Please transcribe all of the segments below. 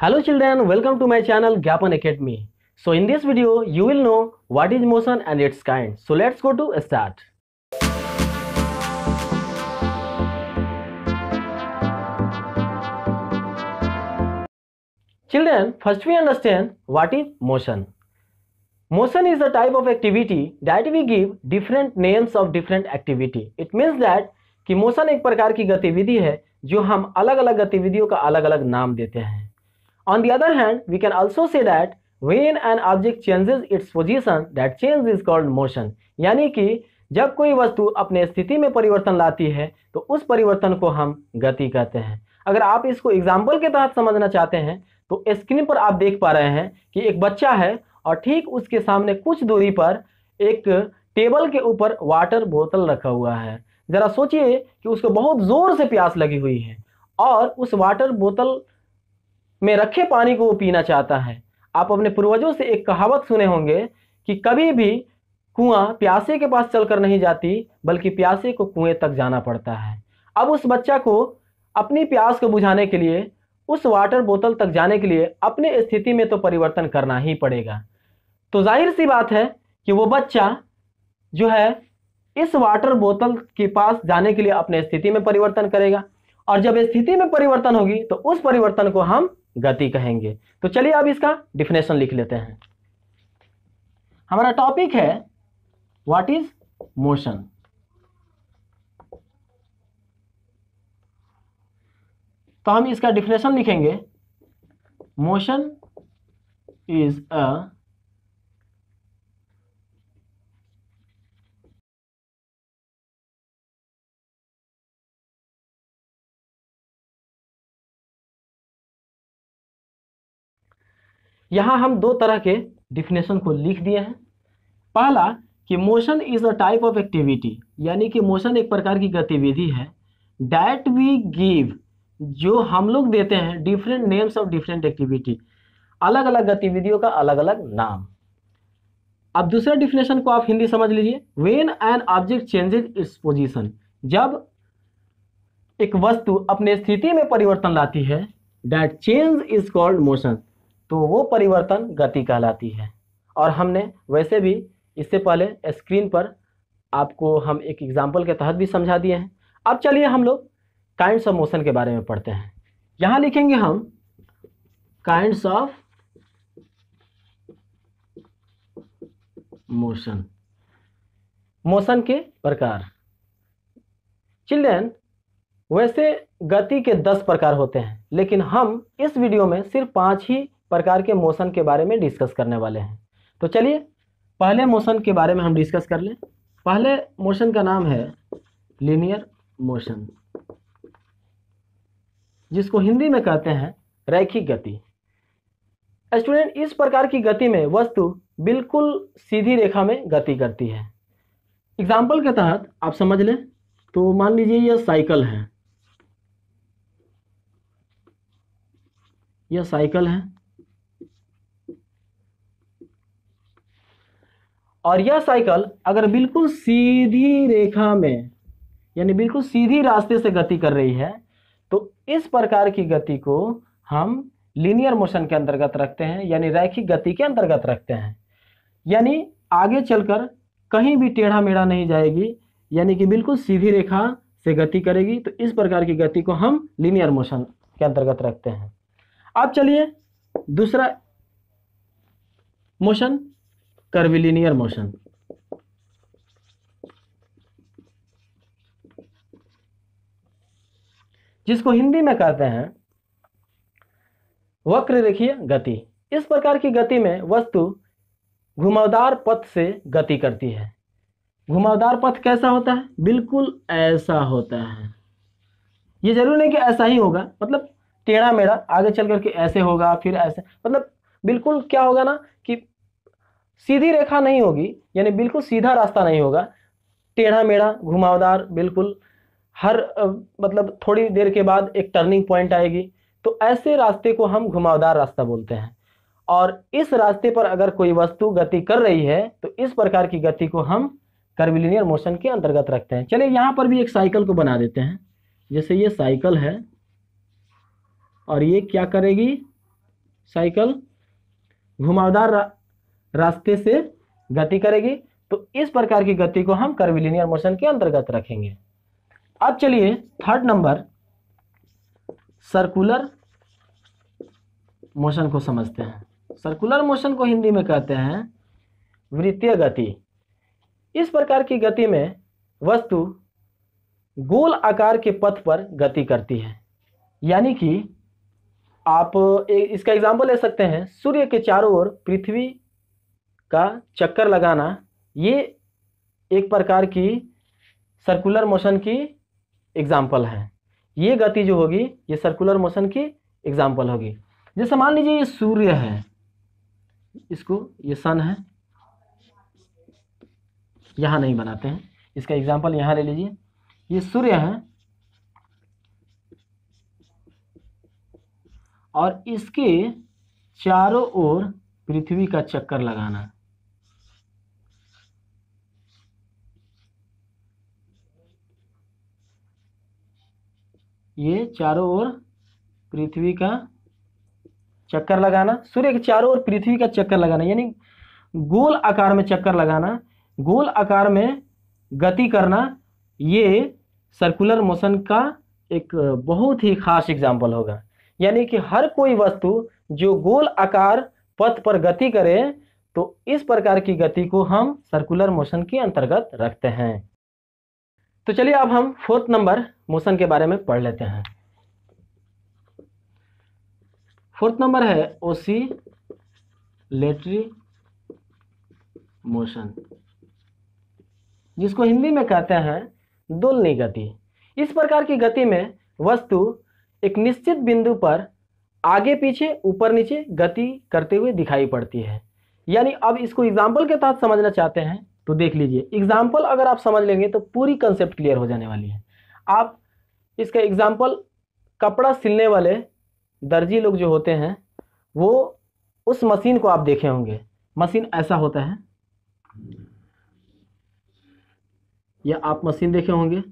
Hello children, welcome to my channel Gyapan Academy. So in this video, you will know what is motion and its kind. So let's go to start. Children, first we understand what is motion. Motion is the type of activity that we give different names of different activity. It means that कि motion एक प्रकार की गतिविधि है जो हम अलग अलग गतिविधियों का अलग अलग नाम देते हैं On the other hand, we can also say that when an object changes its position, that change is called motion. यानी कि जब कोई वस्तु अपने स्थिति में परिवर्तन लाती है तो उस परिवर्तन को हम गति कहते हैं अगर आप इसको एग्जाम्पल के तहत समझना चाहते हैं तो स्क्रीन पर आप देख पा रहे हैं कि एक बच्चा है और ठीक उसके सामने कुछ दूरी पर एक टेबल के ऊपर वाटर बोतल रखा हुआ है ज़रा सोचिए कि उसको बहुत ज़ोर से प्यास लगी हुई है और उस वाटर बोतल में रखे पानी को वो पीना चाहता है आप अपने पूर्वजों से एक कहावत सुने होंगे कि कभी भी कुआं प्यासे के पास चलकर नहीं जाती बल्कि प्यासे को कुएं तक जाना पड़ता है अब उस बच्चा को अपनी प्यास को बुझाने के लिए उस वाटर बोतल तक जाने के लिए अपने स्थिति में तो परिवर्तन करना ही पड़ेगा तो जाहिर सी बात है कि वो बच्चा जो है इस वाटर बोतल के पास जाने के लिए अपने स्थिति में परिवर्तन करेगा और जब स्थिति में परिवर्तन होगी तो उस परिवर्तन को हम गति कहेंगे तो चलिए अब इसका डिफिनेशन लिख लेते हैं हमारा टॉपिक है व्हाट इज मोशन तो हम इसका डिफिनेशन लिखेंगे मोशन इज अ यहाँ हम दो तरह के डिफिनेशन को लिख दिए हैं पहला कि motion is a type of activity यानी कि मोशन एक प्रकार की गतिविधि है डैट वी गिव जो हम लोग देते हैं different names of different activity अलग अलग गतिविधियों का अलग अलग नाम अब दूसरा डिफिनेशन को आप हिंदी समझ लीजिए when an object changes its position जब एक वस्तु अपने स्थिति में परिवर्तन लाती है that change is called motion तो वो परिवर्तन गति कहलाती है और हमने वैसे भी इससे पहले स्क्रीन पर आपको हम एक एग्जाम्पल के तहत भी समझा दिए हैं अब चलिए हम लोग काइंड्स ऑफ मोशन के बारे में पढ़ते हैं यहाँ लिखेंगे हम काइंड्स ऑफ मोशन मोशन के प्रकार चिल्ड्रेन वैसे गति के दस प्रकार होते हैं लेकिन हम इस वीडियो में सिर्फ पांच ही प्रकार के मोशन के बारे में डिस्कस करने वाले हैं तो चलिए पहले मोशन के बारे में हम डिस्कस कर लें पहले मोशन का नाम है लीनियर मोशन जिसको हिंदी में कहते हैं रैखिक गति स्टूडेंट इस प्रकार की गति में वस्तु बिल्कुल सीधी रेखा में गति करती है एग्जाम्पल के तहत आप समझ लें तो मान लीजिए यह साइकिल है यह साइकिल है और यह साइकिल अगर बिल्कुल सीधी रेखा में यानी बिल्कुल सीधी रास्ते से गति कर रही है तो इस प्रकार की गति को हम लीनियर मोशन के अंतर्गत रखते हैं यानी रैखिक गति के अंतर्गत रखते हैं यानी आगे चलकर कहीं भी टेढ़ा मेढ़ा नहीं जाएगी यानी कि बिल्कुल सीधी रेखा से गति करेगी तो इस प्रकार की गति को हम लीनियर मोशन के अंतर्गत रखते हैं अब चलिए दूसरा मोशन कर्विलीनियर मोशन जिसको हिंदी में कहते हैं वक्र रेखीय गति इस प्रकार की गति में वस्तु घुमावदार पथ से गति करती है घुमावदार पथ कैसा होता है बिल्कुल ऐसा होता है ये जरूर नहीं कि ऐसा ही होगा मतलब टेढ़ा मेढ़ा आगे चल करके ऐसे होगा फिर ऐसे मतलब बिल्कुल क्या होगा ना कि सीधी रेखा नहीं होगी यानी बिल्कुल सीधा रास्ता नहीं होगा टेढ़ा मेढ़ा घुमावदार बिल्कुल हर मतलब थोड़ी देर के बाद एक टर्निंग पॉइंट आएगी तो ऐसे रास्ते को हम घुमावदार रास्ता बोलते हैं और इस रास्ते पर अगर कोई वस्तु गति कर रही है तो इस प्रकार की गति को हम कर्विलिनियर मोशन के अंतर्गत रखते हैं चलिए यहाँ पर भी एक साइकिल को बना देते हैं जैसे ये साइकिल है और ये क्या करेगी साइकिल घुमावदार रास्ते से गति करेगी तो इस प्रकार की गति को हम कर्विलिनियर मोशन के अंतर्गत रखेंगे अब चलिए थर्ड नंबर सर्कुलर मोशन को समझते हैं सर्कुलर मोशन को हिंदी में कहते हैं वृत्तीय गति इस प्रकार की गति में वस्तु गोल आकार के पथ पर गति करती है यानी कि आप इसका एग्जाम्पल ले सकते हैं सूर्य के चारों ओर पृथ्वी का चक्कर लगाना ये एक प्रकार की सर्कुलर मोशन की एग्जाम्पल है ये गति जो होगी ये सर्कुलर मोशन की एग्जाम्पल होगी जैसे मान लीजिए ये सूर्य है इसको ये सन है यहाँ नहीं बनाते हैं इसका एग्जाम्पल यहाँ ले लीजिए ये सूर्य है और इसके चारों ओर पृथ्वी का चक्कर लगाना ये चारों ओर पृथ्वी का चक्कर लगाना सूर्य के चारों ओर पृथ्वी का चक्कर लगाना यानी गोल आकार में चक्कर लगाना गोल आकार में गति करना ये सर्कुलर मोशन का एक बहुत ही खास एग्जाम्पल होगा यानी कि हर कोई वस्तु जो गोल आकार पथ पर गति करे तो इस प्रकार की गति को हम सर्कुलर मोशन के अंतर्गत रखते हैं तो चलिए अब हम फोर्थ नंबर मोशन के बारे में पढ़ लेते हैं फोर्थ नंबर है ओसी लेटरी मोशन जिसको हिंदी में कहते हैं दुलनी गति इस प्रकार की गति में वस्तु एक निश्चित बिंदु पर आगे पीछे ऊपर नीचे गति करते हुए दिखाई पड़ती है यानी अब इसको एग्जाम्पल के तहत समझना चाहते हैं तो देख लीजिए एग्जाम्पल अगर आप समझ लेंगे तो पूरी कंसेप्ट क्लियर हो जाने वाली है आप इसका एग्जाम्पल कपड़ा सिलने वाले दर्जी लोग जो होते हैं वो उस मशीन को आप देखे होंगे मशीन ऐसा होता है या आप मशीन देखे होंगे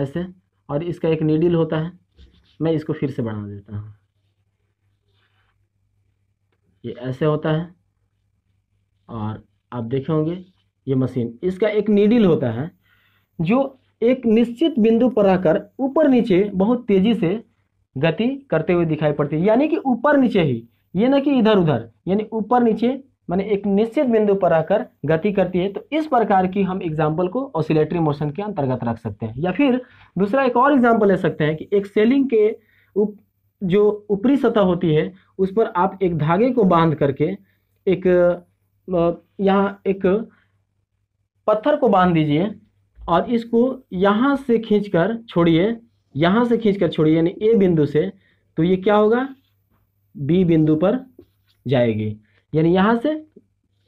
ऐसे और इसका एक नीडिल होता है मैं इसको फिर से बढ़ा देता हूँ ये ऐसे होता है और आप देखे होंगे ये मशीन इसका एक नीडिल होता है जो एक निश्चित बिंदु पर आकर ऊपर नीचे बहुत तेजी से गति करते हुए दिखाई पड़ती है यानी कि ऊपर नीचे ही ये ना कि इधर उधर यानी ऊपर नीचे माने एक निश्चित बिंदु पर आकर गति करती है तो इस प्रकार की हम एग्जाम्पल को ऑसिलेटरी मोशन के अंतर्गत रख सकते हैं या फिर दूसरा एक और एग्जाम्पल ले सकते हैं कि एक सेलिंग के उप जो ऊपरी सतह होती है उस पर आप एक धागे को बांध करके एक यहाँ एक पत्थर को बांध दीजिए और इसको यहाँ से खींचकर छोड़िए यहाँ से खींचकर छोड़िए यानी ए बिंदु से तो ये क्या होगा बी बिंदु पर जाएगी यानी यहाँ से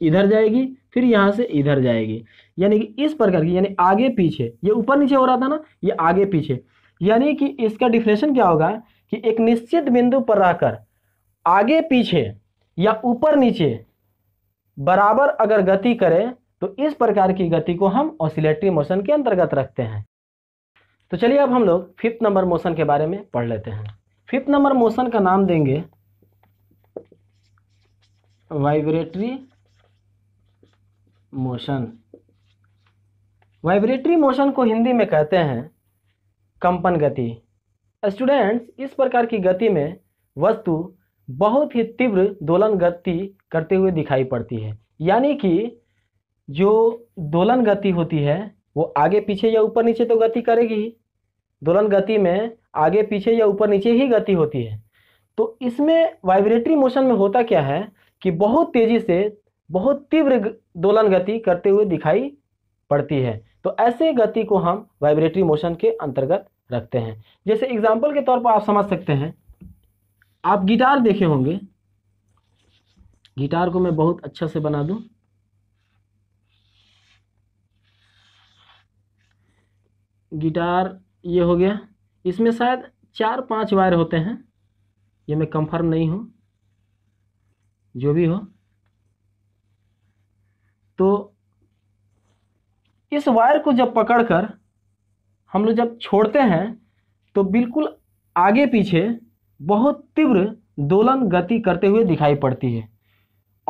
इधर जाएगी फिर यहाँ से इधर जाएगी यानी कि इस प्रकार की यानी आगे पीछे ये ऊपर नीचे हो रहा था ना ये आगे पीछे यानी कि इसका डिफ्रेशन क्या होगा कि एक निश्चित बिंदु पर रहकर आगे पीछे या ऊपर नीचे बराबर अगर गति करे तो इस प्रकार की गति को हम ऑसिलेटरी मोशन के अंतर्गत रखते हैं तो चलिए अब हम लोग फिफ्थ नंबर मोशन के बारे में पढ़ लेते हैं फिफ्थ नंबर मोशन का नाम देंगे वाइब्रेटरी मोशन वाइब्रेटरी मोशन को हिंदी में कहते हैं कंपन गति स्टूडेंट्स इस प्रकार की गति में वस्तु बहुत ही तीव्र दोलन गति करते हुए दिखाई पड़ती है यानी कि जो दोलन गति होती है वो आगे पीछे या ऊपर नीचे तो गति करेगी ही दोलन गति में आगे पीछे या ऊपर नीचे ही गति होती है तो इसमें वाइब्रेटरी मोशन में होता क्या है कि बहुत तेजी से बहुत तीव्र दोलन गति करते हुए दिखाई पड़ती है तो ऐसे गति को हम वाइब्रेटरी मोशन के अंतर्गत रखते हैं जैसे एग्जाम्पल के तौर पर आप समझ सकते हैं आप गिटार देखे होंगे गिटार को मैं बहुत अच्छा से बना दूं गिटार ये हो गया इसमें शायद चार पांच वायर होते हैं ये मैं कंफर्म नहीं हूँ जो भी हो तो इस वायर को जब पकड़कर हम लोग जब छोड़ते हैं तो बिल्कुल आगे पीछे बहुत तीव्र दोलन गति करते हुए दिखाई पड़ती है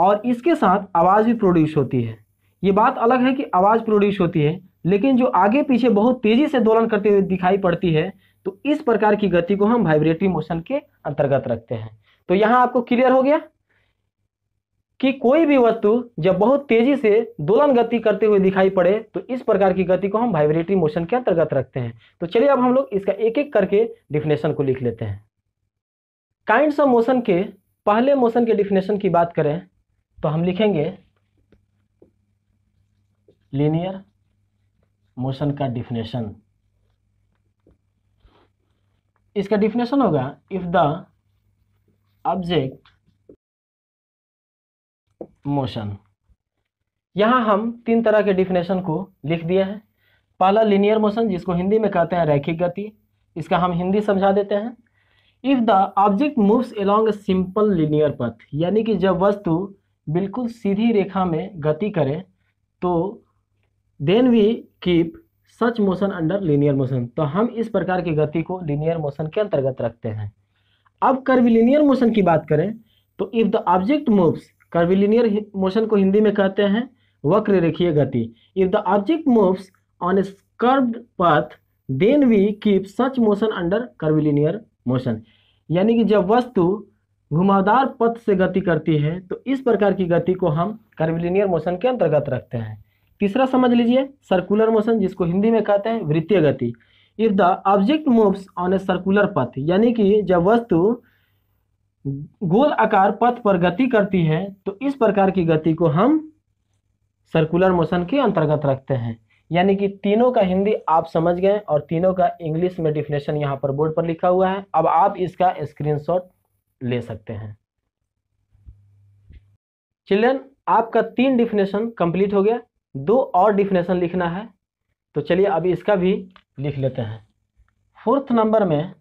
और इसके साथ आवाज़ भी प्रोड्यूस होती है ये बात अलग है कि आवाज़ प्रोड्यूस होती है लेकिन जो आगे पीछे बहुत तेजी से दोलन करते हुए दिखाई पड़ती है तो इस प्रकार की गति को हम वाइब्रेटरी मोशन के अंतर्गत रखते हैं तो यहां आपको क्लियर हो गया कि कोई भी वस्तु जब बहुत तेजी से दोलन गति करते हुए दिखाई पड़े तो इस प्रकार की गति को हम वाइब्रेटरी मोशन के अंतर्गत रखते हैं तो चलिए अब हम लोग इसका एक एक करके डिफिनेशन को लिख लेते हैं काइंड्स ऑफ मोशन के पहले मोशन के डिफिनेशन की बात करें तो हम लिखेंगे लीनियर मोशन का डिफिनेशन इसका डिफिनेशन होगा इफ द ऑब्जेक्ट मोशन यहां हम तीन तरह के डिफिनेशन को लिख दिया है पहला लिनियर मोशन जिसको हिंदी में कहते हैं रैखिक गति इसका हम हिंदी समझा देते हैं if the object moves along simple linear पथ यानी कि जब वस्तु बिल्कुल सीधी रेखा में गति करे तो then we keep such motion under linear motion तो हम इस प्रकार की गति को लीनियर मोशन के अंतर्गत रखते हैं अब कर्विलीनियर मोशन की बात करें तो if the object moves curvilinear motion को हिंदी में कहते हैं वक्र रेखीय गति if the object moves on a curve path then we keep such motion under curvilinear motion यानी कि जब वस्तु घुमावदार पथ से गति करती है तो इस प्रकार की गति को हम कर्विलीनियर मोशन के अंतर्गत रखते हैं तीसरा समझ लीजिए सर्कुलर मोशन जिसको हिंदी में कहते हैं वृत्तीय गति if the object moves on a circular पथ यानी कि जब वस्तु गोल आकार पथ पर गति करती है तो इस प्रकार की गति को हम सर्कुलर मोशन के अंतर्गत रखते हैं यानी कि तीनों का हिंदी आप समझ गए और तीनों का इंग्लिश में डिफिनेशन यहाँ पर बोर्ड पर लिखा हुआ है अब आप इसका स्क्रीनशॉट ले सकते हैं चिल्ड्रन आपका तीन डिफिनेशन कंप्लीट हो गया दो और डिफिनेशन लिखना है तो चलिए अभी इसका भी लिख लेते हैं फोर्थ नंबर में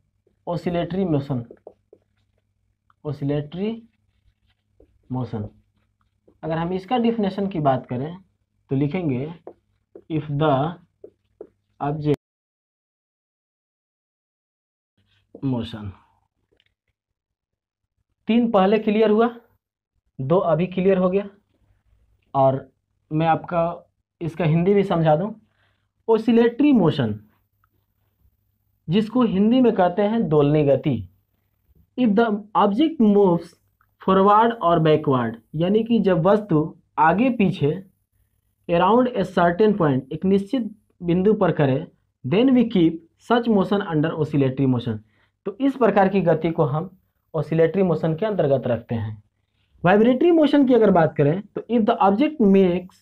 ओसिलेटरी मोशन ओसिलेटरी मोशन अगर हम इसका डिफिनेशन की बात करें तो लिखेंगे इफ़ द ऑब्जेक्ट मोशन तीन पहले क्लियर हुआ दो अभी क्लियर हो गया और मैं आपका इसका हिंदी भी समझा दूं ओसिलेटरी मोशन जिसको हिंदी में कहते हैं दोलनी गति if the object moves forward और बैकवर्ड यानी कि जब वस्तु आगे पीछे अराउंड ए सर्टेन पॉइंट एक निश्चित बिंदु पर करे then we keep such motion under oscillatory motion तो इस प्रकार की गति को हम ओसिलेटरी मोशन के अंतर्गत रखते हैं वाइब्रेटरी मोशन की अगर बात करें तो if the object makes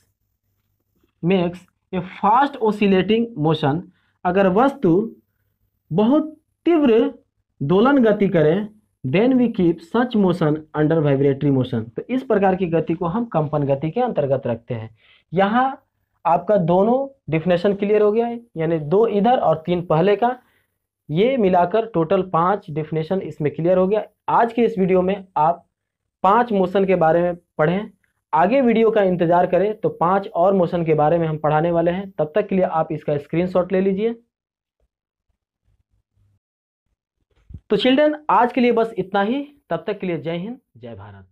makes a fast oscillating motion अगर वस्तु बहुत तीव्र दोलन गति करें then we keep such motion under vibratory motion तो इस प्रकार की गति को हम कंपन गति के अंतर्गत रखते हैं यहाँ आपका दोनों डिफिनेशन क्लियर हो गया है यानी दो इधर और तीन पहले का ये मिलाकर टोटल पांच डिफिनेशन इसमें क्लियर हो गया आज के इस वीडियो में आप पांच मोशन के बारे में पढ़ें आगे वीडियो का इंतजार करें तो पांच और मोशन के बारे में हम पढ़ाने वाले हैं तब तक के लिए आप इसका स्क्रीनशॉट ले लीजिए तो चिल्ड्रन आज के लिए बस इतना ही तब तक के लिए जय हिंद जय भारत